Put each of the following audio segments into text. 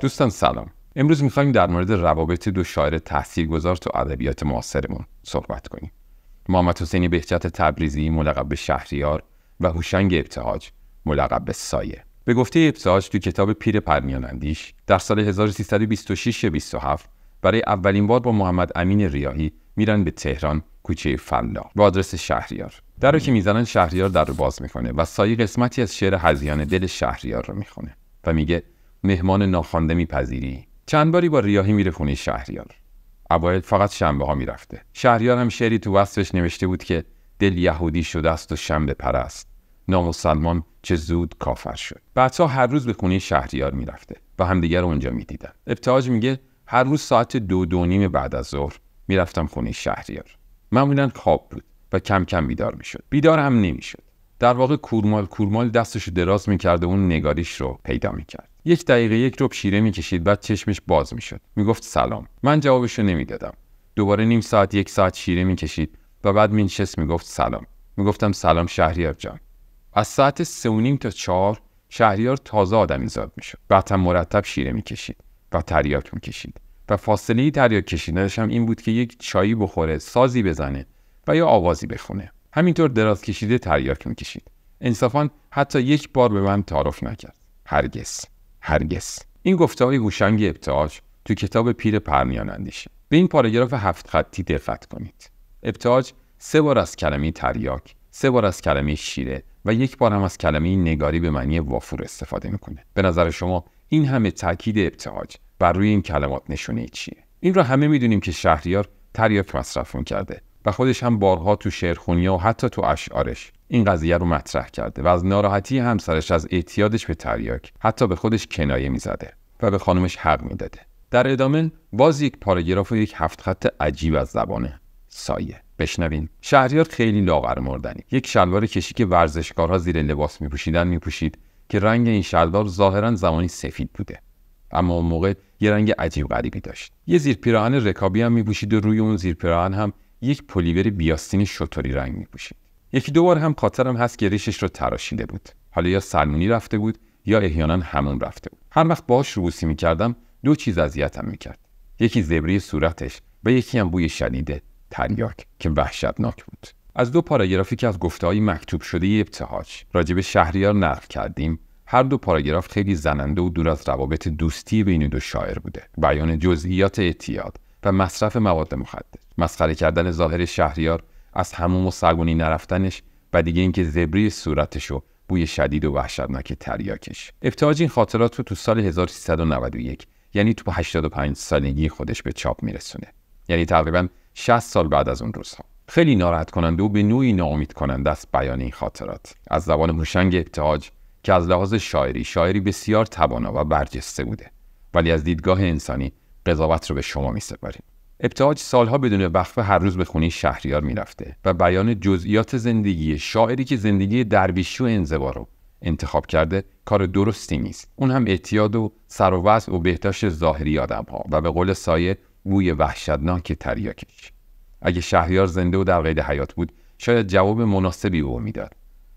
دوستان سلام امروز میخوایم در مورد روابط دو شاعر تاثیرگذار تو ادبیات معاصرمون صحبت کنیم محمد حسین بهجت تبریزی ملقب به شهریار و هوشنگ ابتهاج ملقب به سایه به گفته ابتهاج تو کتاب پیر پرمیانندیش در سال 1326 27 برای اولین بار با محمد امین ریاهی میرن به تهران کوچه فلا با آدرس شهریار در رو که میزنن شهریار در رو باز میکنه و سایه قسمتی از شعر هزیان دل شهریار رو میخونه و میگه مهمان ناخوانده میپذیری چند باری با ریاهی میره خونه شهریار اوایل فقط شنبه ها میرفته شهریار هم شعری تو وصفش نوشته بود که دل یهودی شده است و شنبه پرست نامسلمان چه زود کافر شد بعدها هر روز به خونه شهریار میرفته و همدیگر اونجا میدیدن ابتهاج میگه هر روز ساعت دو دو نیم بعد از ظهر میرفتم خونه شهریار معمولا خواب بود و کم کم بیدار میشد بیدار هم نمیشد در واقع کورمال کورمال دستش دراز میکرد و اون نگاریش رو پیدا میکرد یک دقیقه یک رب شیره میکشید بعد چشمش باز میشد میگفت سلام من جوابشو نمیدادم دوباره نیم ساعت یک ساعت شیره میکشید و بعد مینشست میگفت سلام میگفتم سلام شهریار جان از ساعت سه و نیم تا چهار شهریار تازه آدمی زاد میشد بعد هم مرتب شیره میکشید و تریاک میکشید و فاصله تریاک کشیدنش هم این بود که یک چایی بخوره سازی بزنه و یا آوازی بخونه همینطور دراز کشیده تریاک میکشید انصافا حتی یک بار به من تعارف نکرد هرگز این گفته های هوشنگ ابتهاج تو کتاب پیر پرمیان اندیشه به این پاراگراف هفت خطی دقت کنید ابتهاج سه بار از کلمه تریاک سه بار از کلمه شیره و یک بار هم از کلمه نگاری به معنی وافور استفاده میکنه به نظر شما این همه تاکید ابتهاج بر روی این کلمات نشونه چیه این را همه میدونیم که شهریار تریاک مصرف کرده و خودش هم بارها تو شعرخونی و حتی تو اشعارش این قضیه رو مطرح کرده و از ناراحتی همسرش از اعتیادش به تریاک حتی به خودش کنایه میزده و به خانمش حق میداده در ادامه باز یک پاراگراف و یک هفت خط عجیب از زبانه سایه بشنوین شهریار خیلی لاغر مردنی یک شلوار کشی که ورزشکارها زیر لباس میپوشیدن میپوشید که رنگ این شلوار ظاهرا زمانی سفید بوده اما اون موقع یه رنگ عجیب غریبی داشت یه زیرپیراهن رکابی هم میپوشید و روی اون زیر هم یک پلیور بیاستین شطوری رنگ میپوشید یکی دو بار هم خاطرم هست که ریشش رو تراشیده بود حالا یا سلمونی رفته بود یا احیانا همون رفته بود هر وقت باهاش روبوسی میکردم دو چیز اذیتم میکرد یکی زبری صورتش و یکی هم بوی شنیده تریاک که وحشتناک بود از دو پاراگرافی که از گفتههای مکتوب شده ابتهاج راجب شهریار نقل کردیم هر دو پاراگراف خیلی زننده و دور از روابط دوستی بین دو شاعر بوده بیان جزئیات اعتیاد و مصرف مواد مخدر مسخره کردن ظاهر شهریار از همون و سرگونی نرفتنش و دیگه اینکه زبری صورتش و بوی شدید و وحشتناک تریاکش ابتهاج این خاطرات رو تو سال 1391 یعنی تو 85 سالگی خودش به چاپ میرسونه یعنی تقریبا 60 سال بعد از اون روزها خیلی ناراحت کننده و به نوعی ناامید کننده است بیان این خاطرات از زبان موشنگ ابتهاج که از لحاظ شاعری شاعری بسیار توانا و برجسته بوده ولی از دیدگاه انسانی قضاوت رو به شما می ابتهاج سالها بدون وقفه هر روز به خونه شهریار میرفته و بیان جزئیات زندگی شاعری که زندگی درویشی و انزوا رو انتخاب کرده کار درستی نیست اون هم اعتیاد و سر و وضع و بهداشت ظاهری آدم ها و به قول سایه بوی وحشتناک تریاکش اگه شهریار زنده و در قید حیات بود شاید جواب مناسبی به او میداد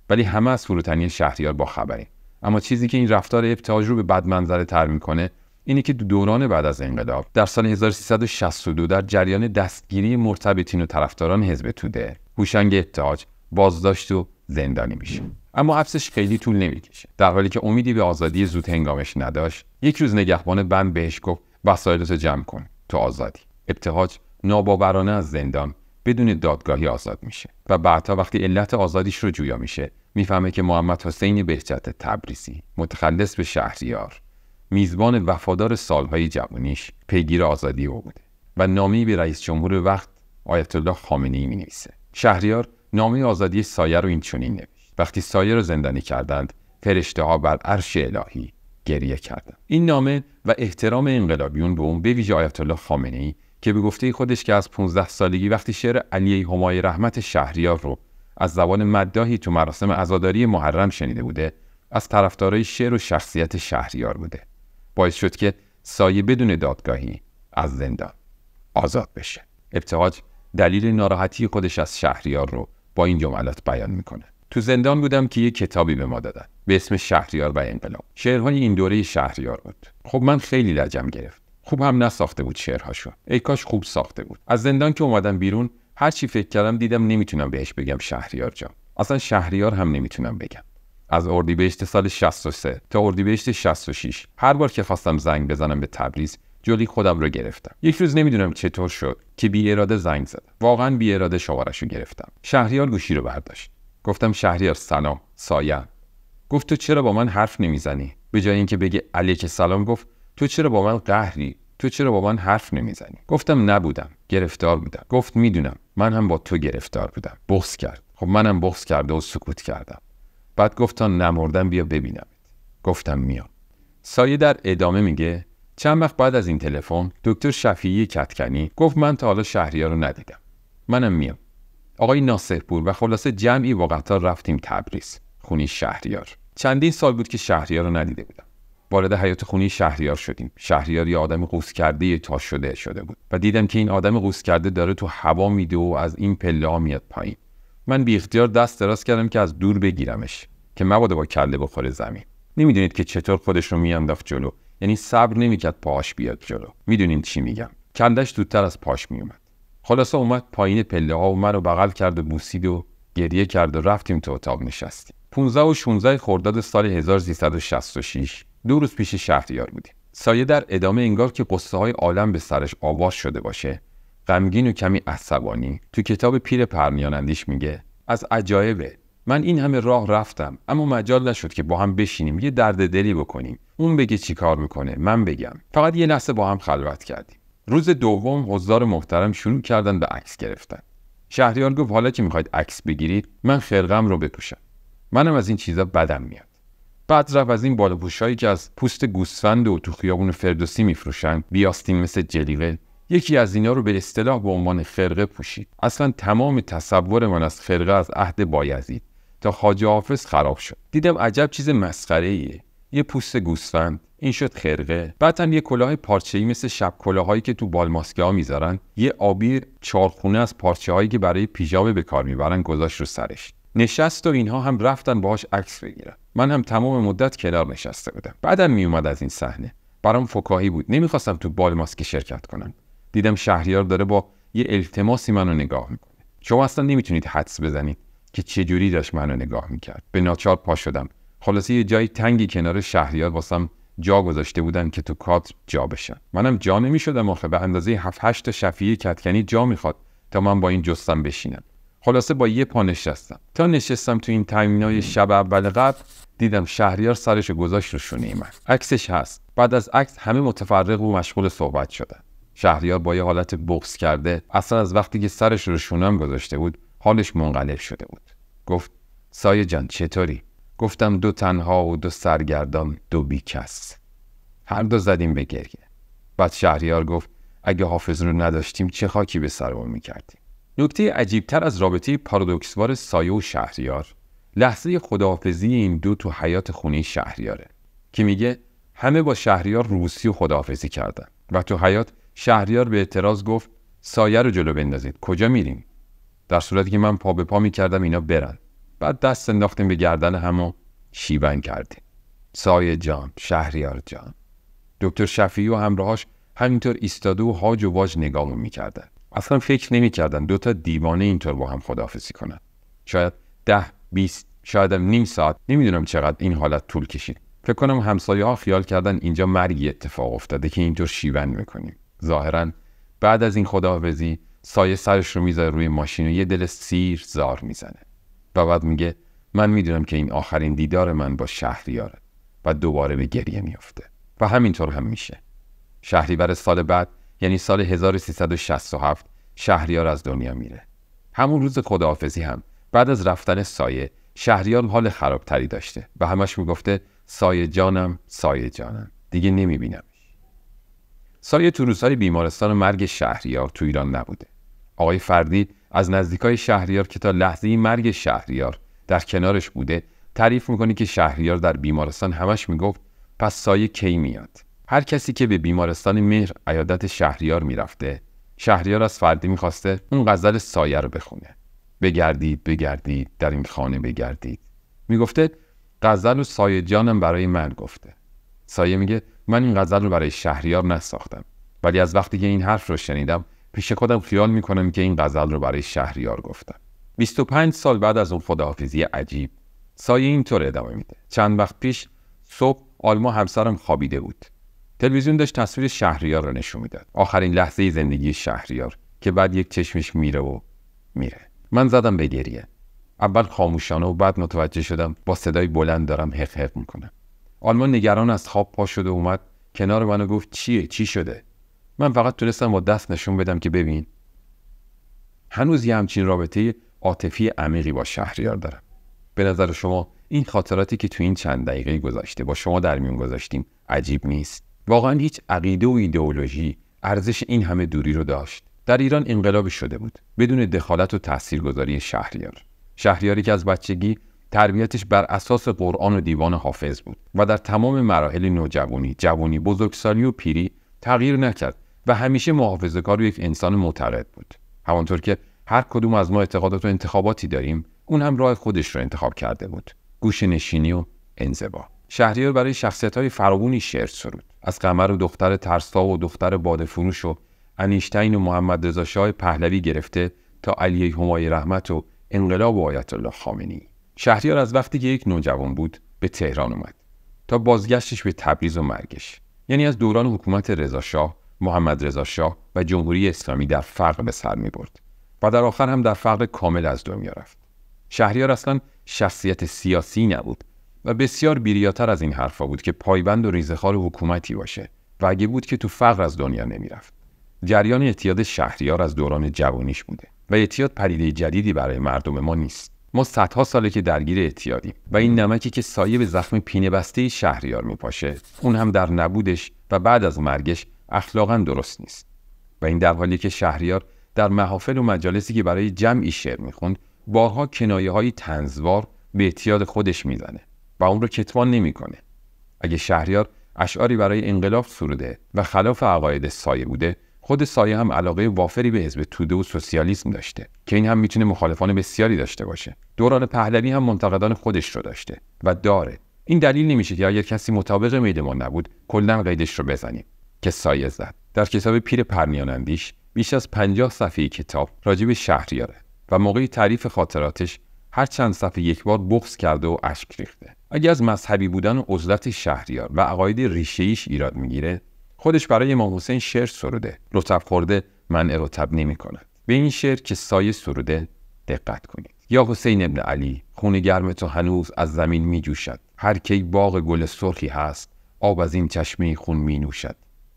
ولی همه از فروتنی شهریار با خبره اما چیزی که این رفتار ابتهاج رو به بد منظره تر میکنه اینه که دوران بعد از انقلاب در سال 1362 در جریان دستگیری مرتبطین و طرفداران حزب توده هوشنگ اتحاج بازداشت و زندانی میشه اما حبسش خیلی طول نمیکشه در حالی که امیدی به آزادی زود هنگامش نداشت یک روز نگهبان بند بهش گفت وسایلتو جمع کن تو آزادی ابتهاج ناباورانه از زندان بدون دادگاهی آزاد میشه و بعدها وقتی علت آزادیش رو جویا میشه میفهمه که محمد حسین بهجت تبریزی متخلص به شهریار میزبان وفادار سالهای جوانیش پیگیر آزادی او بوده و نامی به رئیس جمهور وقت آیت الله خامنه ای می نویسه شهریار نامه آزادی سایه رو این چنین نوشت وقتی سایه رو زندانی کردند فرشته ها بر عرش الهی گریه کردند این نامه و احترام انقلابیون به اون به ویژه آیت الله ای که به گفته خودش که از 15 سالگی وقتی شعر علی همای رحمت شهریار رو از زبان مداحی تو مراسم عزاداری محرم شنیده بوده از طرفدارای شعر و شخصیت شهریار بوده باعث شد که سایه بدون دادگاهی از زندان آزاد بشه ابتهاج دلیل ناراحتی خودش از شهریار رو با این جملات بیان میکنه تو زندان بودم که یه کتابی به ما دادن به اسم شهریار و انقلاب شعرهای این دوره شهریار بود خب من خیلی لجم گرفت خوب هم نساخته بود شعرهاشو ای کاش خوب ساخته بود از زندان که اومدم بیرون هر چی فکر کردم دیدم نمیتونم بهش بگم شهریار جان اصلا شهریار هم نمیتونم بگم از اردیبهشت سال 63 تا اردیبهشت 66 هر بار که خواستم زنگ بزنم به تبریز جلی خودم رو گرفتم یک روز نمیدونم چطور شد که بی اراده زنگ زد واقعا بی اراده شمارش رو گرفتم شهریار گوشی رو برداشت گفتم شهریار سلام سایه گفت تو چرا با من حرف نمیزنی به جای اینکه بگه که سلام گفت تو چرا با من قهری تو چرا با من حرف نمیزنی گفتم نبودم گرفتار بودم گفت میدونم من هم با تو گرفتار بودم بغض کرد خب منم بغض کرده و سکوت کردم بعد گفت تا نمردم بیا ببینم گفتم میام سایه در ادامه میگه چند وقت بعد از این تلفن دکتر شفیعی کتکنی گفت من تا حالا شهریار رو ندیدم منم میام آقای ناصرپور و خلاصه جمعی با قطار رفتیم تبریز خونی شهریار چندین سال بود که شهریار رو ندیده بودم وارد حیات خونی شهریار شدیم شهریار یه آدم قوس کرده تا شده شده بود و دیدم که این آدم قوس کرده داره تو هوا میده و از این پله ها میاد پایین من بی اختیار دست دراز کردم که از دور بگیرمش که مبادا با کله بخوره زمین نمیدونید که چطور خودش رو میانداخت جلو یعنی صبر نمیکرد پاهاش بیاد جلو میدونید چی میگم کندش زودتر از پاش میومد خلاصه اومد پایین پله ها و رو بغل کرد و بوسید و گریه کرد و رفتیم تو اتاق نشستیم 15 و 16 خرداد سال 1366 دو روز پیش شهریار بودیم سایه در ادامه انگار که قصه های عالم به سرش آواز شده باشه غمگین و کمی عصبانی تو کتاب پیر پرنیان میگه از عجایبه من این همه راه رفتم اما مجال نشد که با هم بشینیم یه درد دلی بکنیم اون بگه چی کار میکنه من بگم فقط یه لحظه با هم خلوت کردیم روز دوم حضار محترم شروع کردن به عکس گرفتن شهریار گفت حالا که میخواید عکس بگیرید من خرقم رو بپوشم منم از این چیزا بدم میاد بعد رفت از این بالاپوشهایی که از پوست گوسفند و تو خیابون فردوسی میفروشن بیاستیم مثل جلیقه یکی از اینا رو به اصطلاح به عنوان خرقه پوشید اصلا تمام تصور من از خرقه از عهد بایزید تا حاج حافظ خراب شد دیدم عجب چیز مسخره ایه یه پوست گوسفند این شد خرقه بعد یه کلاه پارچه ای مثل شب کلاهایی که تو بالماسکه ها میذارن یه آبیر چارخونه از پارچه هایی که برای پیژامه به کار میبرن گذاشت رو سرش نشست و اینها هم رفتن باهاش عکس بگیرن من هم تمام مدت کنار نشسته بودم بعدم میومد از این صحنه برام فکاهی بود نمیخواستم تو بالماسکه شرکت کنم دیدم شهریار داره با یه التماسی منو نگاه میکنه شما اصلا نمیتونید حدس بزنید که چجوری داشت منو نگاه میکرد به ناچار پا شدم خلاصه یه جای تنگی کنار شهریار واسم جا گذاشته بودن که تو کات جا بشن منم جا نمیشدم آخه به اندازه 7 8 تا شفیه کتکنی جا میخواد تا من با این جستم بشینم خلاصه با یه پا نشستم تا نشستم تو این تایمینای شب اول قبل دیدم شهریار سرش گذاشت رو شونه من عکسش هست بعد از عکس همه متفرق و مشغول صحبت شدن شهریار با یه حالت بغض کرده اصلا از وقتی که سرش رو شونم گذاشته بود حالش منقلب شده بود گفت سایه جان چطوری؟ گفتم دو تنها و دو سرگردان دو بیکس هر دو زدیم به گریه بعد شهریار گفت اگه حافظ رو نداشتیم چه خاکی به سرمون میکردیم نکته عجیبتر از رابطه پارادوکسوار سایه و شهریار لحظه خداحافظی این دو تو حیات خونه شهریاره که میگه همه با شهریار روسی و خداحافظی کردن و تو حیات شهریار به اعتراض گفت سایه رو جلو بندازید کجا میریم در صورتی که من پا به پا میکردم اینا برن بعد دست انداختیم به گردن همو و شیون کردیم سایه جان شهریار جان دکتر شفیعی و همراهاش همینطور ایستاده و هاج و واج نگاهمو میکردن اصلا فکر نمیکردن دوتا دیوانه اینطور با هم خداحافظی کنن شاید ده بیست شاید نیم ساعت نمیدونم چقدر این حالت طول کشید فکر کنم همسایه ها خیال کردن اینجا مرگی اتفاق افتاده که اینطور شیون میکنیم ظاهرا بعد از این خداحافظی سایه سرش رو میذاره روی ماشین و یه دل سیر زار میزنه و بعد میگه من میدونم که این آخرین دیدار من با شهریاره و دوباره به گریه میافته و همینطور هم میشه شهریور سال بعد یعنی سال 1367 شهریار از دنیا میره همون روز خداحافظی هم بعد از رفتن سایه شهریار حال خرابتری داشته و همش میگفته سایه جانم سایه جانم دیگه نمیبینمش سایه تو روزهای بیمارستان مرگ شهریار تو ایران نبوده آقای فردی از نزدیکای شهریار که تا لحظه مرگ شهریار در کنارش بوده تعریف میکنه که شهریار در بیمارستان همش میگفت پس سایه کی میاد هر کسی که به بیمارستان مهر عیادت شهریار میرفته شهریار از فردی میخواسته اون غزل سایه رو بخونه بگردید بگردید در این خانه بگردید میگفته غزل و سایه جانم برای من گفته سایه میگه من این غزل رو برای شهریار نساختم ولی از وقتی که این حرف رو شنیدم پیش خودم خیال میکنم که این غزل رو برای شهریار گفتم 25 سال بعد از اون خداحافظی عجیب سایه اینطور ادامه میده چند وقت پیش صبح آلما همسرم خوابیده بود تلویزیون داشت تصویر شهریار رو نشون میداد آخرین لحظه زندگی شهریار که بعد یک چشمش میره و میره من زدم به گریه اول خاموشانه و بعد متوجه شدم با صدای بلند دارم حق میکنم آلمان نگران از خواب پا شده اومد کنار منو گفت چیه چی شده من فقط تونستم با دست نشون بدم که ببین هنوز یه همچین رابطه عاطفی عمیقی با شهریار دارم به نظر شما این خاطراتی که تو این چند دقیقه گذاشته با شما در میون گذاشتیم عجیب نیست واقعا هیچ عقیده و ایدئولوژی ارزش این همه دوری رو داشت در ایران انقلاب شده بود بدون دخالت و تاثیرگذاری شهریار شهریاری که از بچگی تربیتش بر اساس قرآن و دیوان حافظ بود و در تمام مراحل نوجوانی، جوانی، بزرگسالی و پیری تغییر نکرد و همیشه محافظه کار و یک انسان معترض بود همانطور که هر کدوم از ما اعتقادات و انتخاباتی داریم اون هم راه خودش رو انتخاب کرده بود گوش نشینی و انزبا شهریار برای شخصیت های فراوانی شعر سرود از قمر و دختر ترسا و دختر باده و انیشتین و محمد رضا شاه پهلوی گرفته تا علی همای رحمت و انقلاب و آیت الله خامنی شهریار از وقتی که یک نوجوان بود به تهران اومد تا بازگشتش به تبریز و مرگش یعنی از دوران حکومت رضا شاه محمد رضا شاه و جمهوری اسلامی در فرق به سر می برد و در آخر هم در فرق کامل از دنیا رفت. شهریار اصلا شخصیت سیاسی نبود و بسیار بیریاتر از این حرفا بود که پایبند و ریزخار حکومتی باشه و اگه بود که تو فقر از دنیا نمیرفت. جریان اعتیاد شهریار از دوران جوانیش بوده و اعتیاد پریده جدیدی برای مردم ما نیست. ما صدها ساله که درگیر اعتیادیم و این نمکی که سایه به زخم پینه بسته شهریار میپاشه اون هم در نبودش و بعد از مرگش اخلاقا درست نیست و این در حالی که شهریار در محافل و مجالسی که برای جمعی شعر میخوند بارها کنایه های تنزوار به اعتیاد خودش میزنه و اون رو کتمان نمیکنه اگه شهریار اشعاری برای انقلاب سروده و خلاف عقاید سایه بوده خود سایه هم علاقه وافری به حزب توده و سوسیالیسم داشته که این هم میتونه مخالفان بسیاری داشته باشه دوران پهلوی هم منتقدان خودش رو داشته و داره این دلیل نمیشه که اگر کسی مطابق میل نبود کلا قیدش رو بزنیم که سایه زد در کتاب پیر پرنیاناندیش بیش از پنجاه صفحه کتاب راجب شهریاره و موقع تعریف خاطراتش هر چند صفحه یک بار بغض کرده و اشک ریخته اگه از مذهبی بودن و عزلت شهریار و عقاید ریشهایش ایراد میگیره خودش برای امام حسین شعر سروده رتب خورده من رتب نمیکنه به این شعر که سایه سروده دقت کنید یا حسین ابن علی خون گرم تو هنوز از زمین می جوشد هر کی باغ گل سرخی هست آب از این چشمه خون می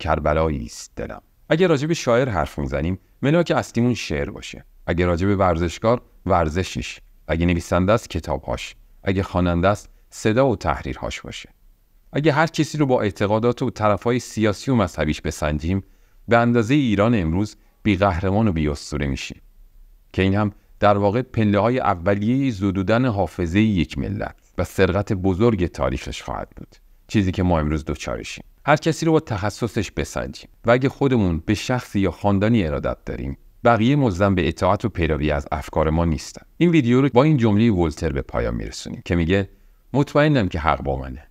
کربلایی است دلم اگر راجب شاعر حرف میزنیم ملاک اصلیمون شعر باشه اگر راجب ورزشکار ورزشیش اگه نویسنده است کتابهاش اگه خواننده است صدا و تحریرهاش باشه اگه هر کسی رو با اعتقادات و طرفهای سیاسی و مذهبیش بسنجیم به اندازه ایران امروز بی قهرمان و بی اسطوره میشیم که این هم در واقع پله های اولیه زدودن حافظه یک ملت و سرقت بزرگ تاریخش خواهد بود چیزی که ما امروز دوچارشیم هر کسی رو با تخصصش بسنجیم و اگه خودمون به شخصی یا خاندانی ارادت داریم بقیه ملزم به اطاعت و پیروی از افکار ما نیستن این ویدیو رو با این جمله ولتر به پایان میرسونیم که میگه مطمئنم که حق با منه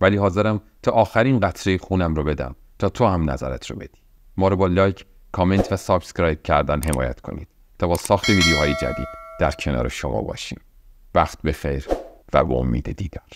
ولی حاضرم تا آخرین قطره خونم رو بدم تا تو هم نظرت رو بدی ما رو با لایک کامنت و سابسکرایب کردن حمایت کنید تا با ساخت ویدیوهای جدید در کنار شما باشیم وقت بخیر و به امید دیدار